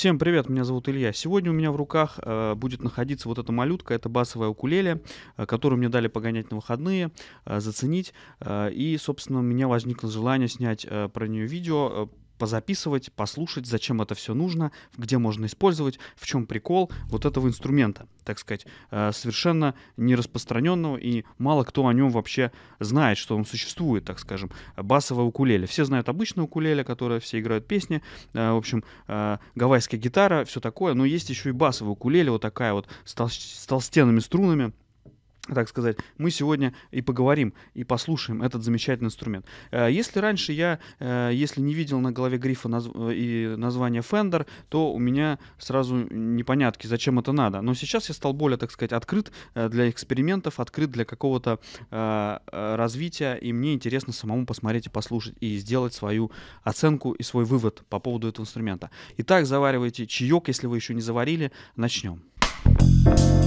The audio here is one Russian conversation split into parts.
Всем привет, меня зовут Илья. Сегодня у меня в руках э, будет находиться вот эта малютка, это басовая укулеле, э, которую мне дали погонять на выходные, э, заценить. Э, и, собственно, у меня возникло желание снять э, про нее видео, э, позаписывать, послушать, зачем это все нужно, где можно использовать, в чем прикол вот этого инструмента, так сказать, э, совершенно не распространенного и мало кто о нем вообще знает, что он существует, так скажем, басовое укулеле. Все знают обычное укулеле, которое все играют песни, э, в общем, э, гавайская гитара, все такое, но есть еще и басовое укулеле, вот такая вот с толстенными струнами, так сказать, мы сегодня и поговорим, и послушаем этот замечательный инструмент. Э, если раньше я, э, если не видел на голове грифа наз... Э, и название Fender, то у меня сразу непонятки, зачем это надо. Но сейчас я стал более, так сказать, открыт для экспериментов, открыт для какого-то развития, и мне интересно самому посмотреть и послушать, и сделать свою оценку и свой вывод по поводу этого инструмента. Итак, заваривайте чаек, если вы еще не заварили, начнем. Thank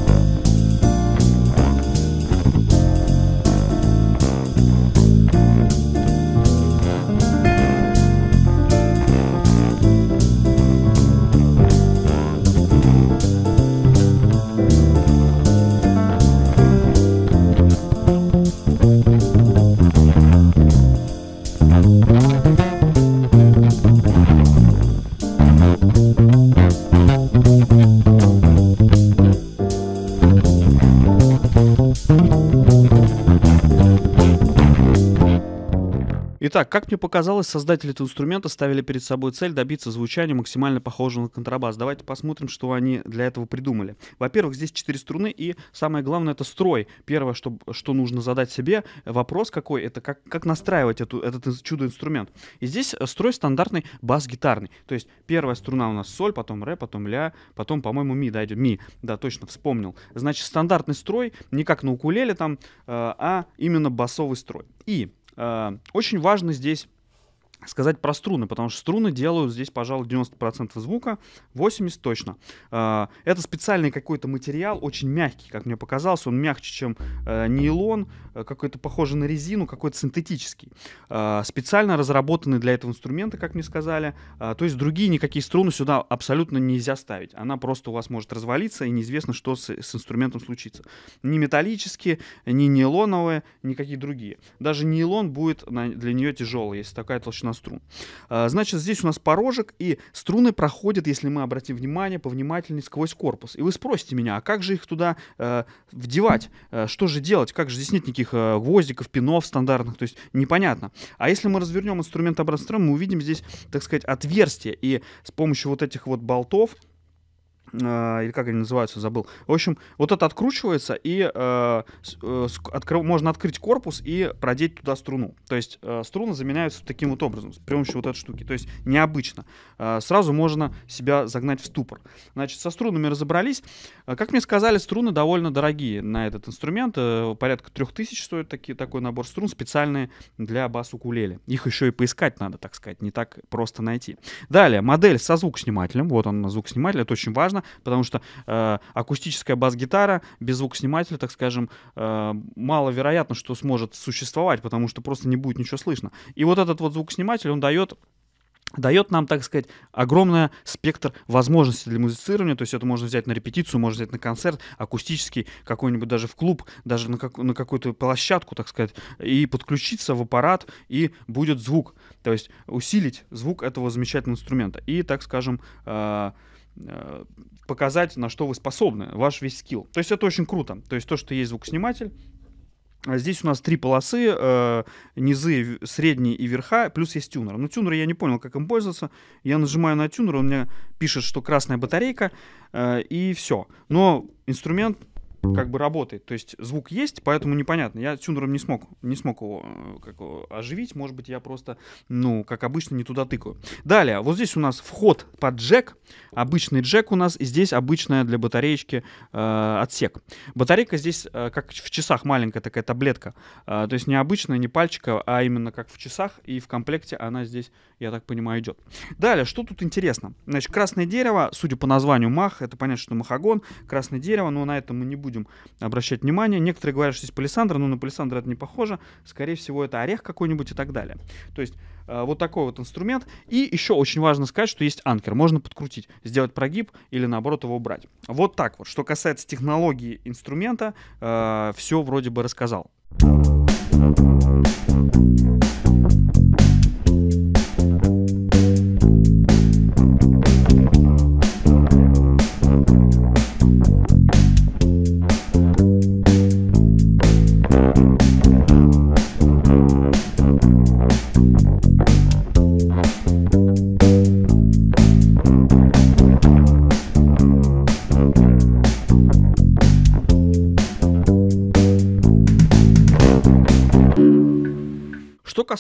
Итак, как мне показалось, создатели этого инструмента ставили перед собой цель добиться звучания максимально похожего на контрабас. Давайте посмотрим, что они для этого придумали. Во-первых, здесь четыре струны, и самое главное — это строй. Первое, что, что нужно задать себе, вопрос какой — это как, как настраивать эту, этот чудо-инструмент. И здесь э, строй стандартный бас-гитарный. То есть первая струна у нас соль, потом ре, потом ля, потом, по-моему, ми, да, идет ми. Да, точно, вспомнил. Значит, стандартный строй, не как на укулеле там, э, а именно басовый строй. И Э, очень важно здесь сказать про струны, потому что струны делают здесь, пожалуй, 90% звука, 80% точно. А, это специальный какой-то материал, очень мягкий, как мне показалось, он мягче, чем э, нейлон, э, какой-то похожий на резину, какой-то синтетический. А, специально разработанный для этого инструмента, как мне сказали, а, то есть другие никакие струны сюда абсолютно нельзя ставить. Она просто у вас может развалиться, и неизвестно, что с, инструментом случится. Ни металлические, ни нейлоновые, никакие другие. Даже нейлон будет для нее тяжелый, если такая толщина на струн. А, значит, здесь у нас порожек, и струны проходят, если мы обратим внимание, повнимательнее сквозь корпус. И вы спросите меня, а как же их туда э, вдевать? Э, что же делать? Как же здесь нет никаких э, гвоздиков, пинов стандартных? То есть непонятно. А если мы развернем инструмент обратно мы увидим здесь, так сказать, отверстие. И с помощью вот этих вот болтов а, или как они называются, забыл. В общем, вот это откручивается, и э, э откры, можно открыть корпус и продеть туда струну. То есть э, струны заменяются таким вот образом, с помощью вот этой штуки. То есть необычно. Э, сразу можно себя загнать в ступор. Значит, со струнами разобрались. Э, как мне сказали, струны довольно дорогие на этот инструмент. Э, порядка 3000 стоит таки, такой набор струн, специальные для бас-укулеле. Их еще и поискать надо, так сказать, не так просто найти. Далее, модель со звукоснимателем. Вот он, звукосниматель, это очень важно потому что э, акустическая бас-гитара без звукоснимателя, так скажем, э, маловероятно, что сможет существовать, потому что просто не будет ничего слышно. И вот этот вот звукосниматель, он дает дает нам, так сказать, огромный спектр возможностей для музицирования, то есть это можно взять на репетицию, можно взять на концерт, акустический, какой-нибудь даже в клуб, даже на, как, на какую-то площадку, так сказать, и подключиться в аппарат, и будет звук, то есть усилить звук этого замечательного инструмента, и, так скажем, э- показать, на что вы способны, ваш весь скилл. То есть это очень круто. То есть то, что есть звукосниматель, а Здесь у нас три полосы, э, низы, средние и верха, плюс есть тюнер. Но тюнер я не понял, как им пользоваться. Я нажимаю на тюнер, он мне пишет, что красная батарейка, э, и все. Но инструмент как бы работает. То есть звук есть, поэтому непонятно. Я тюнером не смог, не смог его э, как, оживить. Может быть, я просто, ну, как обычно, не туда тыкаю. Далее, вот здесь у нас вход под джек. Обычный джек у нас, и здесь обычная для батареечки э, отсек. Батарейка здесь, э, как в часах, маленькая такая таблетка. Э, то есть не обычная, не пальчика, а именно как в часах. И в комплекте она здесь, я так понимаю, идет. Далее, что тут интересно? Значит, красное дерево, судя по названию мах, это понятно, что махагон, красное дерево, но на этом мы не будем будем обращать внимание. Некоторые говорят, что здесь палисандра, но на палисандра это не похоже. Скорее всего, это орех какой-нибудь и так далее. То есть э, вот такой вот инструмент. И еще очень важно сказать, что есть анкер. Можно подкрутить, сделать прогиб или наоборот его убрать. Вот так вот. Что касается технологии инструмента, э, все вроде бы рассказал. Thank you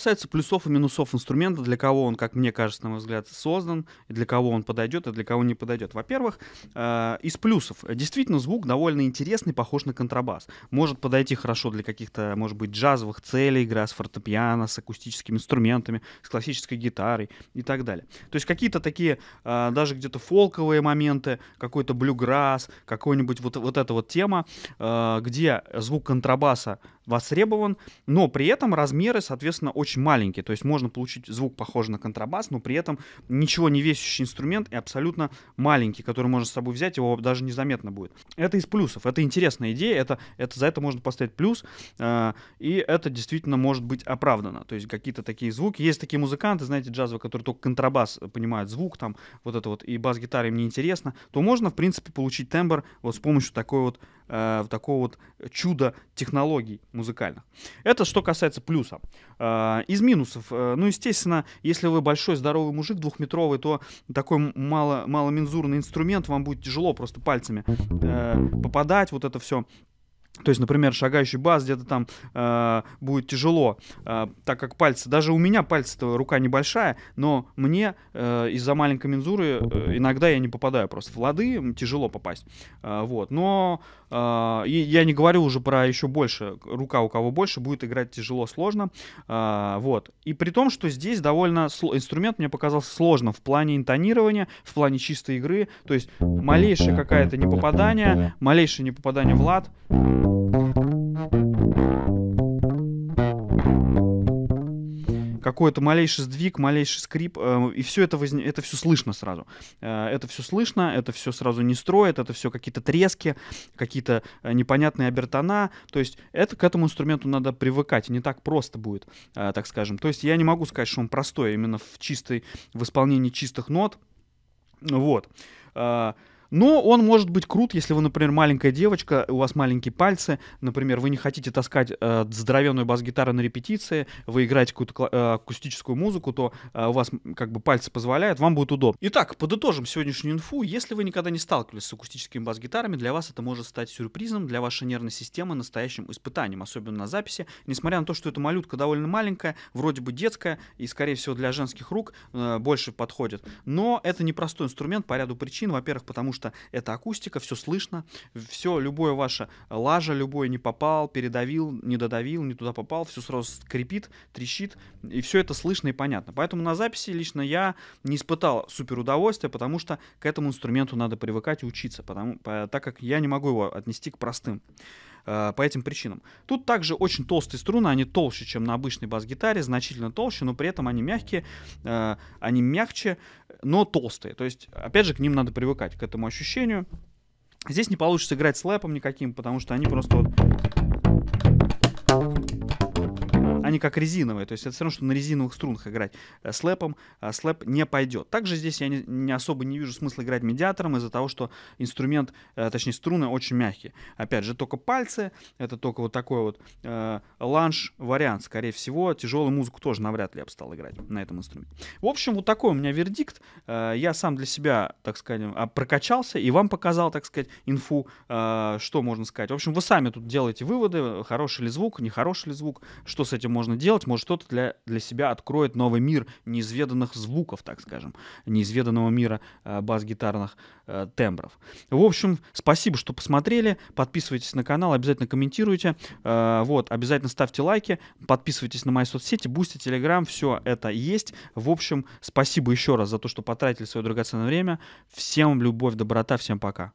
касается плюсов и минусов инструмента, для кого он, как мне кажется, на мой взгляд, создан, и для кого он подойдет, и для кого не подойдет. Во-первых, э, из плюсов. Действительно, звук довольно интересный, похож на контрабас. Может подойти хорошо для каких-то, может быть, джазовых целей, игра с фортепиано, с акустическими инструментами, с классической гитарой и так далее. То есть какие-то такие, э, даже где-то фолковые моменты, какой-то блюграсс, какой-нибудь вот, вот эта вот тема, э, где звук контрабаса востребован, но при этом размеры, соответственно, очень маленькие. То есть можно получить звук, похожий на контрабас, но при этом ничего не весящий инструмент и абсолютно маленький, который можно с собой взять, его даже незаметно будет. Это из плюсов, это интересная идея, это, это за это можно поставить плюс, э, и это действительно может быть оправдано. То есть какие-то такие звуки. Есть такие музыканты, знаете, джазовые, которые только контрабас понимают звук, там вот это вот, и бас гитаре мне не интересно, то можно, в принципе, получить тембр вот с помощью такой вот, э, такого вот чуда технологий музыкальных. Это что касается плюса. А, из минусов, э, ну, естественно, если вы большой здоровый мужик двухметровый, то такой мало, маломензурный инструмент вам будет тяжело просто пальцами э, попадать, вот это все то есть, например, шагающий бас где-то там э, будет тяжело, э, так как пальцы, даже у меня пальцы-то рука небольшая, но мне э, из-за маленькой мензуры э, иногда я не попадаю просто в лады, тяжело попасть. Э, вот. Но э, я не говорю уже про еще больше, рука у кого больше, будет играть тяжело, сложно. Э, вот. И при том, что здесь довольно сло... инструмент мне показался сложно в плане интонирования, в плане чистой игры, то есть малейшее какое-то непопадание, малейшее непопадание в лад какой-то малейший сдвиг, малейший скрип, э, и все это, возне... это все слышно сразу. Э, это все слышно, это все сразу не строит, это все какие-то трески, какие-то э, непонятные обертона. То есть это к этому инструменту надо привыкать, не так просто будет, э, так скажем. То есть я не могу сказать, что он простой, а именно в чистой, в исполнении чистых нот. Вот. Э, но он может быть крут, если вы, например, маленькая девочка, у вас маленькие пальцы, например, вы не хотите таскать э, здоровенную бас-гитару на репетиции, вы играете какую-то э, акустическую музыку, то э, у вас как бы пальцы позволяют, вам будет удобно. Итак, подытожим сегодняшнюю инфу. Если вы никогда не сталкивались с акустическими бас-гитарами, для вас это может стать сюрпризом, для вашей нервной системы настоящим испытанием, особенно на записи. Несмотря на то, что эта малютка довольно маленькая, вроде бы детская и, скорее всего, для женских рук э, больше подходит. Но это непростой инструмент по ряду причин. Во-первых, потому что что это акустика, все слышно, все, любое ваше лажа, любое не попал, передавил, не додавил, не туда попал, все сразу скрипит, трещит, и все это слышно и понятно. Поэтому на записи лично я не испытал супер удовольствия, потому что к этому инструменту надо привыкать и учиться, потому, так как я не могу его отнести к простым. Э, по этим причинам. Тут также очень толстые струны, они толще, чем на обычной бас-гитаре, значительно толще, но при этом они мягкие, э, они мягче, но толстые. То есть, опять же, к ним надо привыкать, к этому ощущению. Здесь не получится играть слэпом никаким, потому что они просто вот они как резиновые, то есть это все равно, что на резиновых струнах играть э, слэпом, а слэп не пойдет. Также здесь я не, не особо не вижу смысла играть медиатором из-за того, что инструмент, э, точнее струны очень мягкие. Опять же, только пальцы, это только вот такой вот э, ланж-вариант, скорее всего. Тяжелую музыку тоже навряд ли я бы стал играть на этом инструменте. В общем, вот такой у меня вердикт. Э, я сам для себя, так сказать, а, прокачался и вам показал, так сказать, инфу, что можно сказать. В общем, вы сами тут делаете выводы, хороший ли звук, нехороший ли звук, что с этим можно можно делать, может что-то для, для себя откроет новый мир неизведанных звуков, так скажем, неизведанного мира э, бас-гитарных э, тембров. В общем, спасибо, что посмотрели, подписывайтесь на канал, обязательно комментируйте, э, вот, обязательно ставьте лайки, подписывайтесь на мои соцсети, бусти, телеграм, все это есть. В общем, спасибо еще раз за то, что потратили свое драгоценное время. Всем любовь, доброта, всем пока.